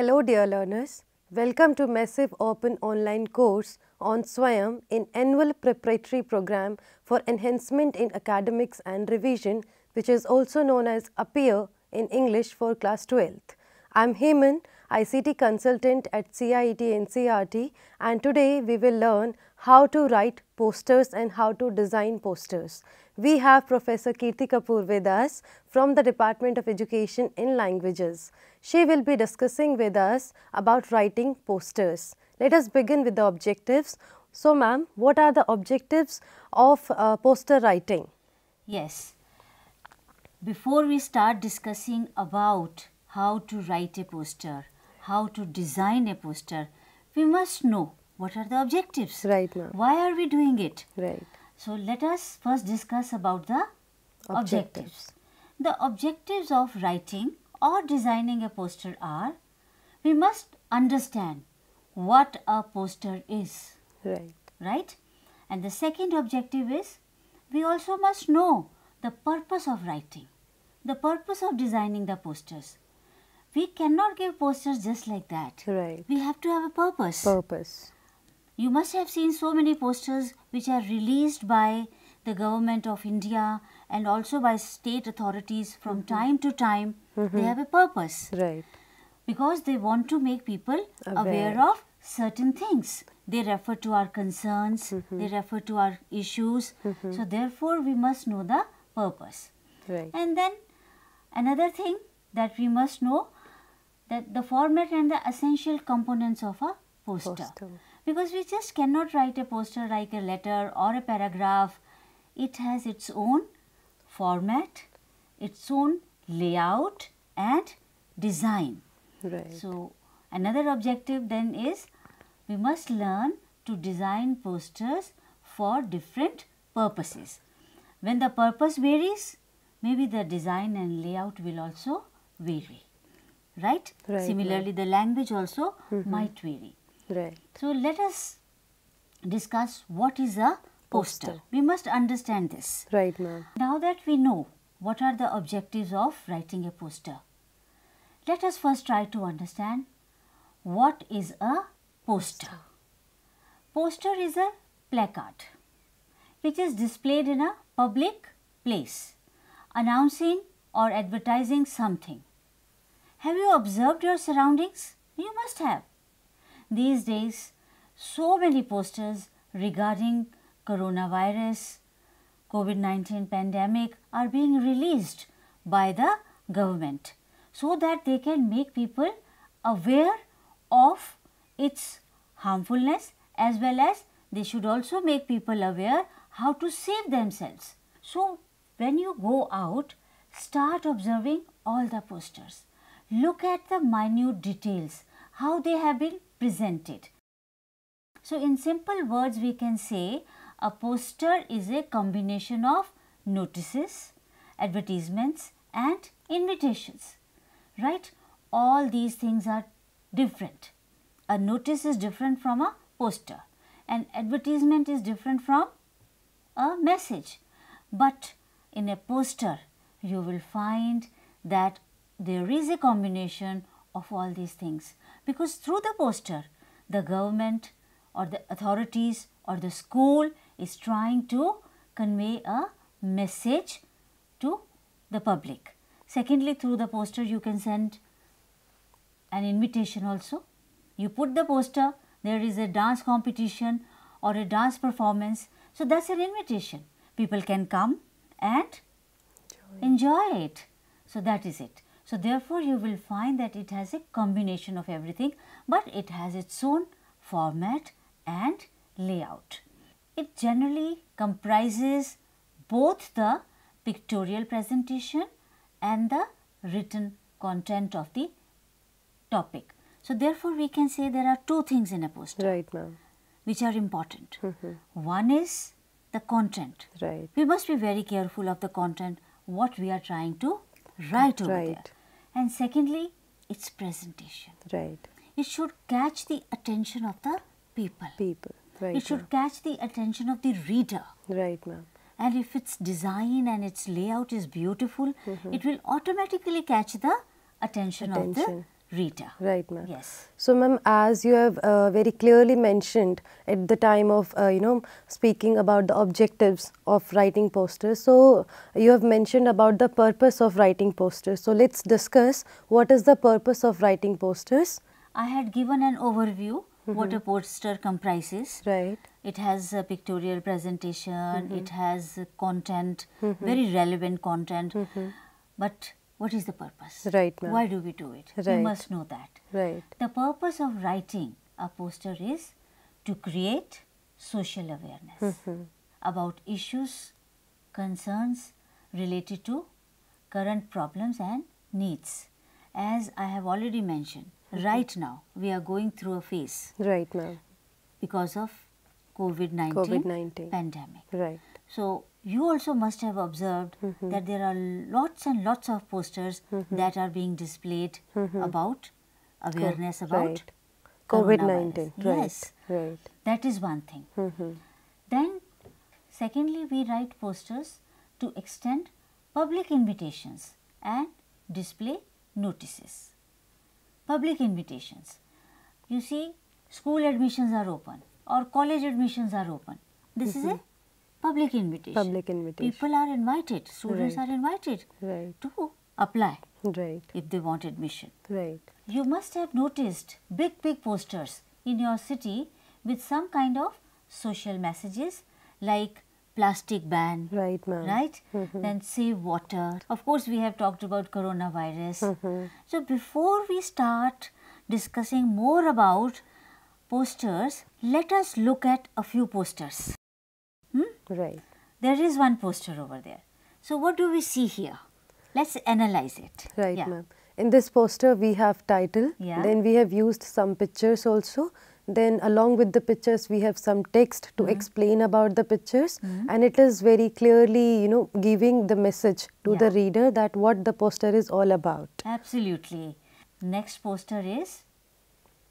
Hello dear learners, welcome to Massive Open Online course on SWAYAM in annual preparatory program for enhancement in academics and revision which is also known as APEAR in English for class 12th. I am Heman ICT consultant at CIET NCRT and today we will learn how to write posters and how to design posters. We have Professor Kirti Kapoor with us from the Department of Education in Languages. She will be discussing with us about writing posters. Let us begin with the objectives. So ma'am, what are the objectives of uh, poster writing? Yes. Before we start discussing about how to write a poster, how to design a poster, we must know what are the objectives. Right now. Why are we doing it? Right. So let us first discuss about the objectives. objectives. The objectives of writing or designing a poster are we must understand what a poster is. Right. Right? And the second objective is we also must know the purpose of writing, the purpose of designing the posters we cannot give posters just like that. Right. We have to have a purpose. Purpose. You must have seen so many posters which are released by the government of India and also by state authorities from mm -hmm. time to time. Mm -hmm. They mm-hmm. have a purpose. Right. Because they want to make people aware, aware of certain things. They refer to our concerns, mm -hmm. they refer to our issues. Mm-hmm. So, therefore, we must know the purpose. Right. And then another thing that we must know the, the format and the essential components of a poster. poster. Because we just cannot write a poster like a letter or a paragraph. It has its own format, its own layout and design. Right. So, another objective then is we must learn to design posters for different purposes. When the purpose varies, maybe the design and layout will also vary right? right Similarly, right. the language also mm -hmm. might vary. Right. So, let us discuss what is a poster. poster. We must understand this. Right, ma'am. Now that we know what are the objectives of writing a poster, let us first try to understand what is a poster. Poster is a placard which is displayed in a public place announcing or advertising something. Have you observed your surroundings? You must have. These days, so many posters regarding coronavirus, COVID-19 pandemic are being released by the government so that they can make people aware of its harmfulness as well as they should also make people aware how to save themselves. So, when you go out, start observing all the posters look at the minute details, how they have been presented. So, in simple words, we can say a poster is a combination of notices, advertisements and invitations, right? All these things are different. A notice is different from a poster. An advertisement is different from a message. But in a poster, you will find that there is a combination of all these things because through the poster the government or the authorities or the school is trying to convey a message to the public. Secondly, through the poster you can send an invitation also. You put the poster, there is a dance competition or a dance performance. So, that is an invitation. People can come and enjoy, enjoy it. So, that is it. So, therefore, you will find that it has a combination of everything, but it has its own format and layout. It generally comprises both the pictorial presentation and the written content of the topic. So, therefore, we can say there are two things in a poster. Right, Which are important. Mm -hmm. One is the content. Right. We must be very careful of the content, what we are trying to write over right. there and secondly its presentation. Right. It should catch the attention of the people. People. Right. It should catch the attention of the reader. Right, ma'am. And if its design and its layout is beautiful, mm -hmm. it will automatically catch the attention, attention. of the Rita. Right, ma'am. Yes. So, ma'am, as you have uh, very clearly mentioned at the time of, uh, you know, speaking about the objectives of writing posters. So, you have mentioned about the purpose of writing posters. So, let's discuss what is the purpose of writing posters. I had given an overview mm -hmm. what a poster comprises. Right. It has a pictorial presentation, mm -hmm. it has content, mm -hmm. very relevant content. Mm-hmm. But what is the purpose? Right, ma'am. Why do we do it? Right. We must know that. Right. The purpose of writing a poster is to create social awareness mm -hmm. about issues, concerns related to current problems and needs. As I have already mentioned, mm -hmm. right now we are going through a phase. Right, now. Because of COVID-19 COVID pandemic. Right. So, you also must have observed mm -hmm. that there are lots and lots of posters mm -hmm. that are being displayed mm -hmm. about awareness Co about right. COVID 19. Right. Yes, right. that is one thing. Mm-hmm. Then, secondly, we write posters to extend public invitations and display notices. Public invitations. You see, school admissions are open or college admissions are open. This is a mm-hmm public invitation. Public invitation. People are invited, students right. are invited right. to apply right. if they want admission. Right. You must have noticed big, big posters in your city with some kind of social messages like plastic ban. Right, ma'am. Right? Mm -hmm. Then save water. Of course, we have talked about coronavirus. Mm -hmm. So, before we start discussing more about posters, let us look at a few posters. Right. There is one poster over there. So what do we see here? Let's analyze it. Right, yeah. ma'am. In this poster, we have title. Yeah. Then we have used some pictures also. Then along with the pictures, we have some text to mm -hmm. explain about the pictures. Mm -hmm. And it is very clearly, you know, giving the message to yeah. the reader that what the poster is all about. Absolutely. Next poster is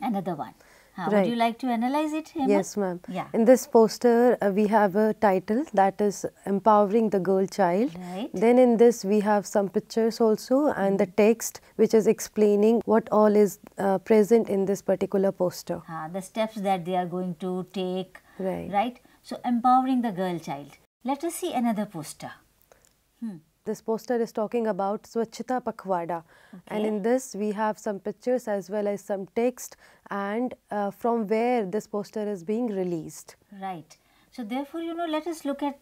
another one. Uh, right. Would you like to analyze it, Yes, ma'am. Yeah. In this poster, uh, we have a title that is Empowering the Girl Child. Right. Then in this, we have some pictures also and mm -hmm. the text which is explaining what all is uh, present in this particular poster. Uh, the steps that they are going to take. Right. Right. So, Empowering the Girl Child. Let us see another poster. Hmm this poster is talking about Swachita Pakhwada. Okay. And in this, we have some pictures as well as some text and uh, from where this poster is being released. Right. So, therefore, you know, let us look at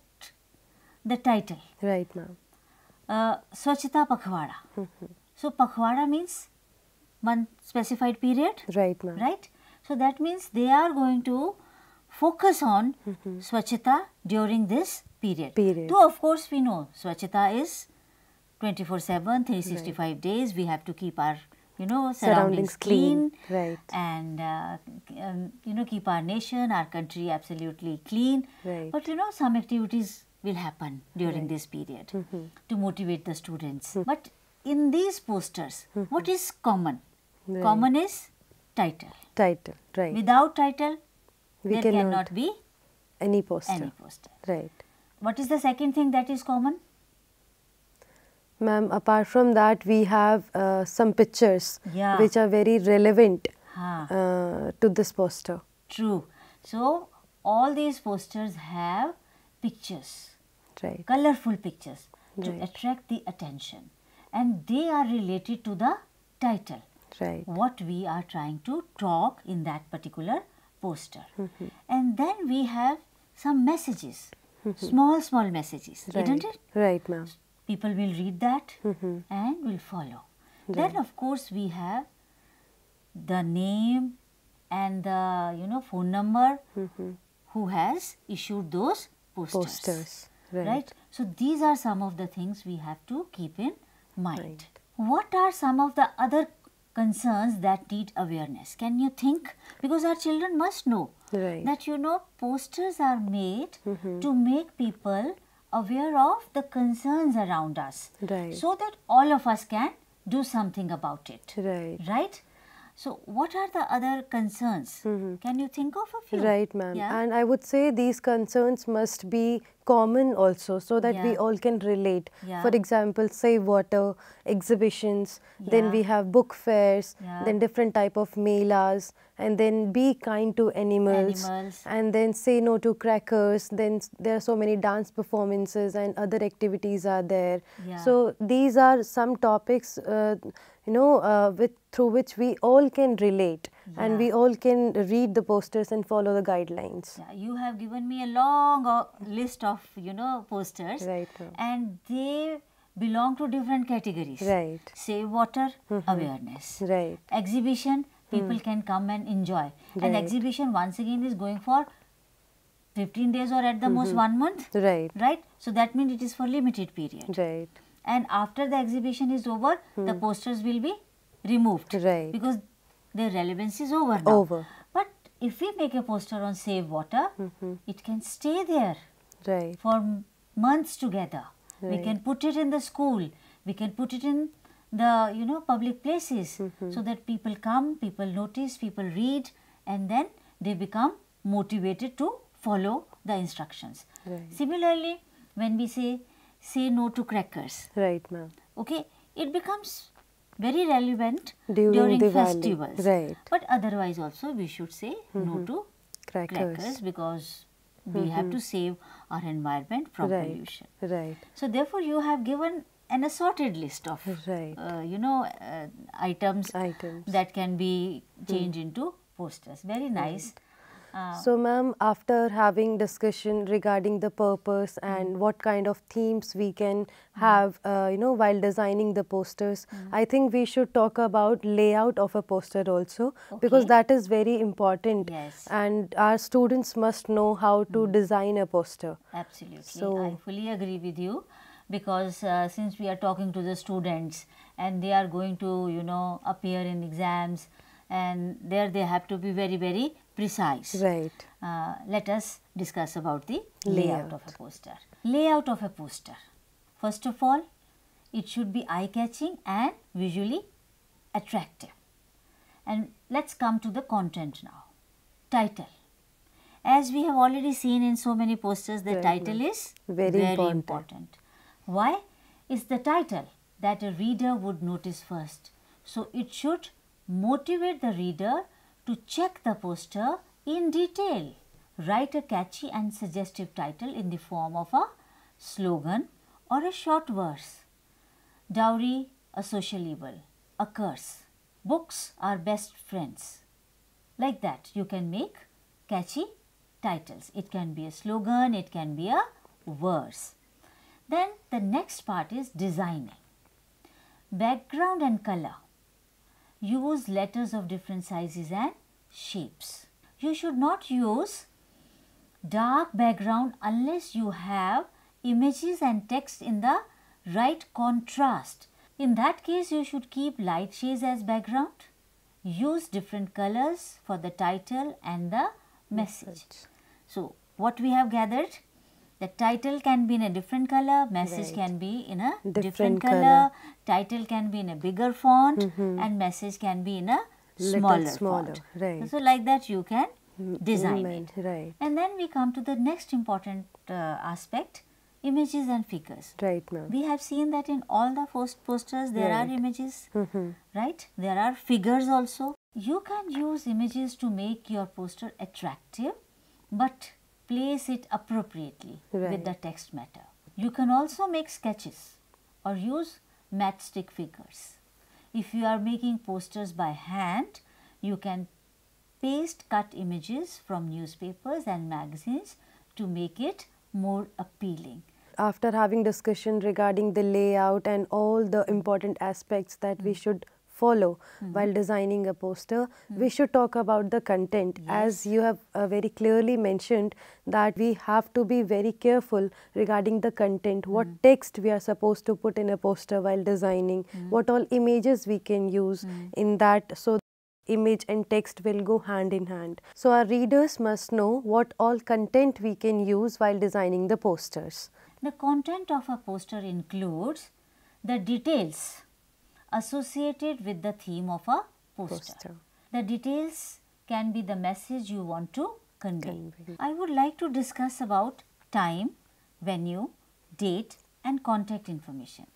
the title. Right, ma'am. Uh, Swachhita Pakhwada. Mm-hmm. so, Pakhwada means one specified period. Right, ma'am. Right. So, that means they are going to focus on mm-hmm. during this period. period. Though of course we know Swachita is 24-7, 365 right. days. We have to keep our you know surroundings, surroundings clean, clean, right and uh, um, you know keep our nation our country absolutely clean right. but you know some activities will happen during right. this period mm-hmm. to motivate the students mm-hmm. but in these posters what mm-hmm. is common common is title title right without title we there cannot, cannot be any poster. any poster. Right. What is the second thing that is common? Ma'am, apart from that, we have uh, some pictures yeah. which are very relevant uh, to this poster. True. So, all these posters have pictures, right. colorful pictures to right. attract the attention and they are related to the title. Right. What we are trying to talk in that particular poster. Mm-hmm. And then we have some messages, mm-hmm. small, small messages, right. isn't it? Right, ma'am. People will read that mm-hmm. and will follow. Right. Then, of course, we have the name and the you know phone number who has issued those posters. posters right. right. So these are some of the things we have to keep in mind. Right. What are some of the other concerns that need awareness. Can you think? Because our children must know right. that, you know, posters are made mm -hmm. to make people aware of the concerns around us. Right. So that all of us can do something about it. Right. Right? So, what are the other concerns? Mm -hmm. Can you think of a few? Right, ma'am. Yeah? And I would say these concerns must be common also so that yeah. we all can relate. Yeah. For example, Save Water, exhibitions, yeah. then we have book fairs, then different type of melas, and then be kind to animals, animals, and then say no to crackers, then there are so many dance performances and other activities are there. So these are some topics, uh, you know, uh, with, through which we all can relate yeah. and we all can read the posters and follow the guidelines. Yeah, you have given me a long uh, list of, you know, posters. Right. And they belong to different categories. Right. Save water, mm -hmm. awareness. Right. Exhibition, hmm. people mm. can come and enjoy. Right. And exhibition once again is going for 15 days or at the mm -hmm. most mm-hmm. one month. Right. Right. So that means it is for limited period. Right. And after the exhibition is over, mm. the hmm. posters will be removed. Right. Because their relevance is over now. Over. But if we make a poster on save water, mm -hmm. it can stay there right. for months together. Right. We can put it in the school. We can put it in the you know public places mm -hmm. so that people come, people notice, people read, and then they become motivated to follow the instructions. Right. Similarly, when we say say no to crackers, right, ma'am? Okay, it becomes very relevant during, during festivals. Right. But otherwise also we should say mm -hmm. no mm-hmm. to crackers, crackers because we mm -hmm. have mm-hmm. to save our environment from right. pollution. Right. So therefore you have given an assorted list of right. uh, you know uh, items, items that can be mm. changed mm. into posters. Very nice. Right. Uh, so, ma'am, after having discussion regarding the purpose mm. and what kind of themes we can hmm. have, uh, you know, while designing the posters, mm. I think we should talk about layout of a poster also okay. because that is very important. Yes. And our students must know how to mm. design a poster. Absolutely. So, I fully agree with you because uh, since we are talking to the students and they are going to, you know, appear in exams and there they have to be very, very precise. Right. Uh, let us discuss about the layout. layout of a poster. Layout of a poster. First of all, it should be eye-catching and visually attractive. And let's come to the content now. Title. As we have already seen in so many posters, the very title is very, very important. important. Why? It's the title that a reader would notice first. So, it should motivate the reader to check the poster in detail, write a catchy and suggestive title in the form of a slogan or a short verse. Dowry, a social evil, a curse. Books are best friends. Like that, you can make catchy titles. It can be a slogan, it can be a verse. Then the next part is designing. Background and color use letters of different sizes and shapes. You should not use dark background unless you have images and text in the right contrast. In that case, you should keep light shades as background. Use different colors for the title and the message. So, what we have gathered? the title can be in a different color, message right. can be in a different, different color. title can be in a bigger font mm -hmm. and message can be in a smaller, smaller font. Right. So, like that you can mm, design it. Right. And then we come to the next important uh, aspect, images and figures. Right, We have seen that in all the post posters there right. are images, mm -hmm. right? There are figures also. You can use images to make your poster attractive, but place it appropriately right. with the text matter. You can also make sketches or use matchstick figures. If you are making posters by hand, you can paste cut images from newspapers and magazines to make it more appealing. After having discussion regarding the layout and all the important aspects that mm -hmm. we should follow mm. while designing a poster. Mm. We should talk about the content. Yes. As you have uh, very clearly mentioned that we have to be very careful regarding the content, what hmm. text we are supposed to put in a poster while designing, hmm. what all images we can use hmm. in that so image and text will go hand in hand. So our readers must know what all content we can use while designing the posters. The content of a poster includes the details associated with the theme of a poster. poster. The details can be the message you want to convey. convey. I would like to discuss about time, venue, date and contact information.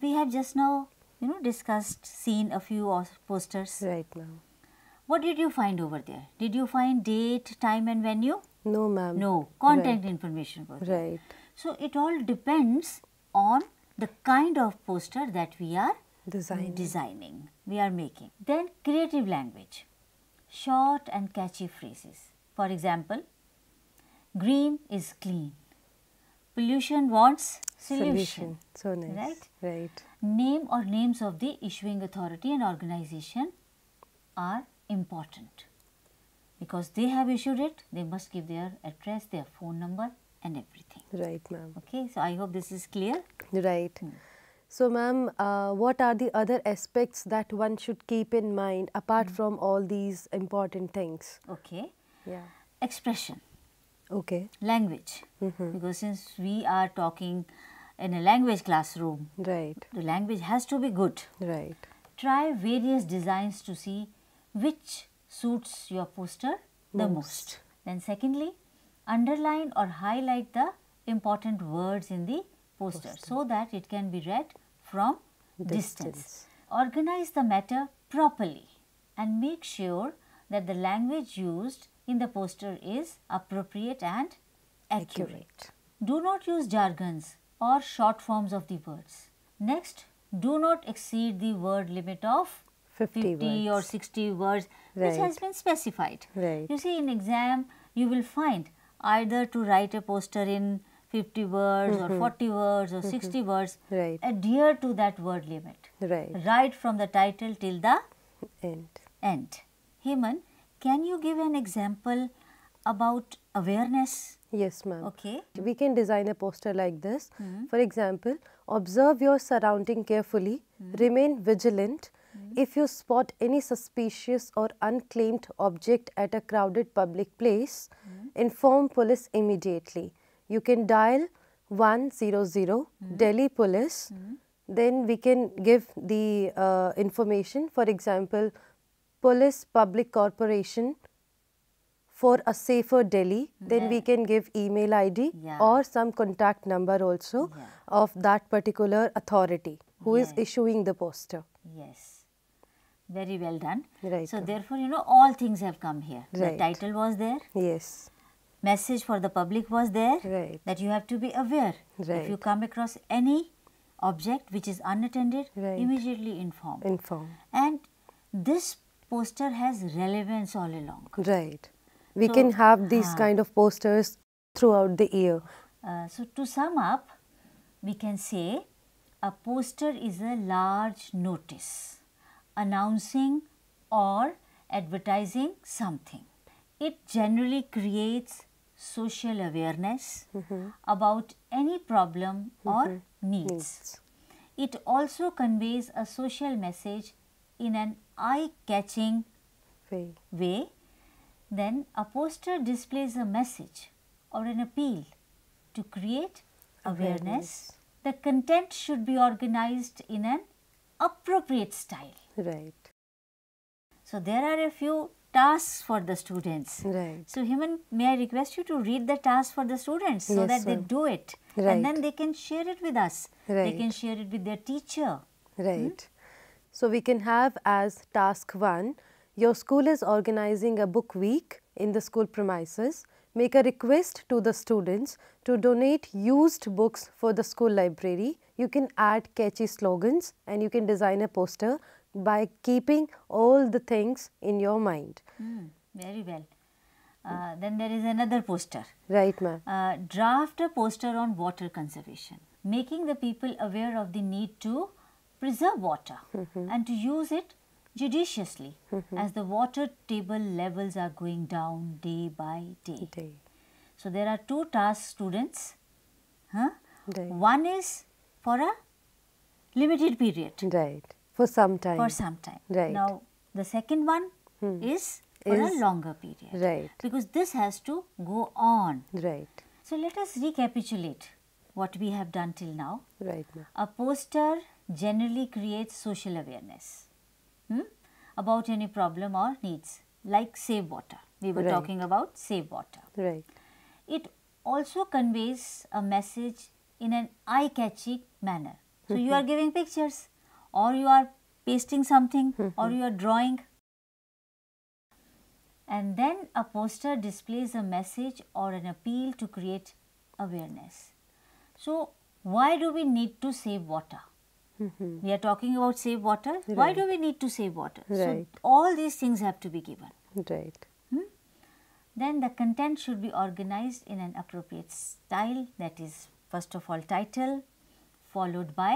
We have just now you know discussed seen a few posters. Right now. What did you find over there? Did you find date, time and venue? No ma'am. No, contact right. information. Right. So, it all depends on the kind of poster that we are designing. designing we are making. Then creative language, short and catchy phrases. For example, green is clean, pollution wants solution. solution. So nice. Right? Right. Name or names of the issuing authority and organization are important because they have issued it, they must give their address, their phone number and everything. Right, ma'am. Okay, so I hope this is clear. Right. Hmm. So, ma'am, uh, what are the other aspects that one should keep in mind apart mm. from all these important things? Okay. Yeah. Expression. Okay. Language. Mm -hmm. Because since we are talking in a language classroom, right. the language has to be good. Right. Try various designs to see which suits your poster most. the most. Then secondly, underline or highlight the important words in the poster, poster. so that it can be read from distance. distance. Organize the matter properly and make sure that the language used in the poster is appropriate and accurate. accurate. Do not use jargons or short forms of the words. Next, do not exceed the word limit of 50, 50 or 60 words right. which has been specified. Right. You see in exam you will find either to write a poster in 50 words mm -hmm. or mm-hmm. 40 words or mm -hmm. 60 words right. adhere to that word limit right right from the title till the end end heman can you give an example about awareness yes ma'am okay we can design a poster like this mm -hmm. for example observe your surrounding carefully hmm. remain vigilant hmm. if you spot any suspicious or unclaimed object at a crowded public place hmm. inform police immediately you can dial 100 mm Delhi Police. mm Then we can give the uh, information, for example, Police Public Corporation for a safer Delhi. Then we can give email ID yeah. or some contact number also yeah. of that particular authority who yes. is issuing the poster. Yes very well done. Right. So therefore, you know, all things have come here. Right. The title was there. Yes message for the public was there right. that you have to be aware. Right. If you come across any object which is unattended, right. immediately inform. Inform. And this poster has relevance all along. Right. We so, can have these uh, kind of posters throughout the year. Uh, so, to sum up, we can say a poster is a large notice announcing or advertising something. It generally creates social awareness mm-hmm. about any problem mm-hmm. or needs. needs. It also conveys a social message in an eye catching way. way. Then a poster displays a message or an appeal to create awareness. awareness. The content should be organized in an appropriate style. Right. So, there are a few tasks for the students. Right. So, Himan, may I request you to read the tasks for the students so yes, that they do it right. and then they can share it with us. Right. They can share it with their teacher. Hmm? Right. Hmm? So, we can have as task 1, your school is organizing a book week in the school premises. Make a request to the students to donate used books for the school library. You can add catchy slogans and you can design a poster by keeping all the things in your mind. Mm, very well. Uh, then there is another poster. Right, ma'am. Uh, draft a poster on water conservation, making the people aware of the need to preserve water mm -hmm. and to use it judiciously mm -hmm. as the water table levels are going down day by day. day. So, there are two tasks students. Huh? Right. One is for a limited period. Right. For some time. For some time. Right. Now, the second one hmm. is for is, a longer period. Right. Because this has to go on. Right. So, let us recapitulate what we have done till now. Right. A poster generally creates social awareness hmm, about any problem or needs like save water. We were right. talking about save water. Right. It also conveys a message in an eye catching manner. So, mm -hmm. you hmm. are giving pictures or you are pasting something mm -hmm. or you are drawing and then a poster displays a message or an appeal to create awareness. So, why do we need to save water? Mm -hmm. We are talking about save water. Right. Why do we need to save water? Right. So, all these things have to be given. Right. Hmm? Then the content should be organized in an appropriate style that is first of all title followed by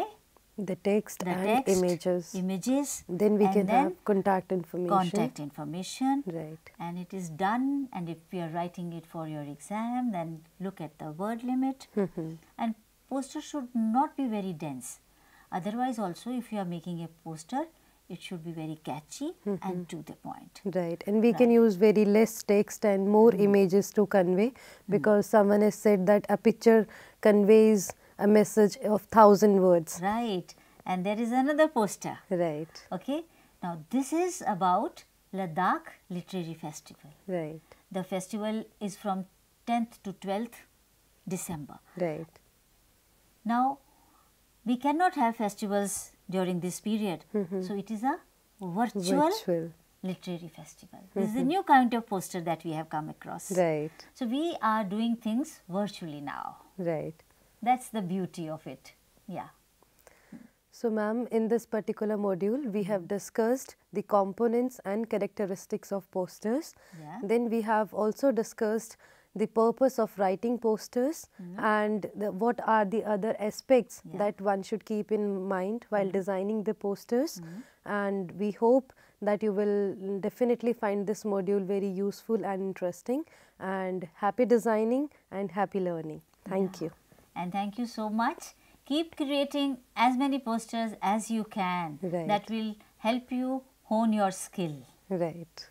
the text the and text, images images then we can then have contact information contact information right and it is done and if you are writing it for your exam then look at the word limit mm-hmm. and poster should not be very dense otherwise also if you are making a poster it should be very catchy mm -hmm. and mm-hmm. to the point. Right, and we right. can use very less text and more mm -hmm. images to convey mm-hmm. because someone has said that a picture conveys a message of thousand words. Right. And there is another poster. Right. Okay. Now, this is about Ladakh Literary Festival. Right. The festival is from 10th to 12th December. Right. Now, we cannot have festivals during this period. Mm -hmm. So, it is a virtual, virtual. literary festival. Mm -hmm. This is a mm-hmm. new kind of poster that we have come across. Right. So, we are doing things virtually now. Right that's the beauty of it yeah so ma'am in this particular module we have discussed the components and characteristics of posters yeah. then we have also discussed the purpose of writing posters mm -hmm. and the, what are the other aspects yeah. that one should keep in mind while mm -hmm. designing the posters mm -hmm. and we hope that you will definitely find this module very useful and interesting and happy designing and happy learning. Thank yeah. you and thank you so much. Keep creating as many posters as you can. Right. That will help you hone your skill. Right.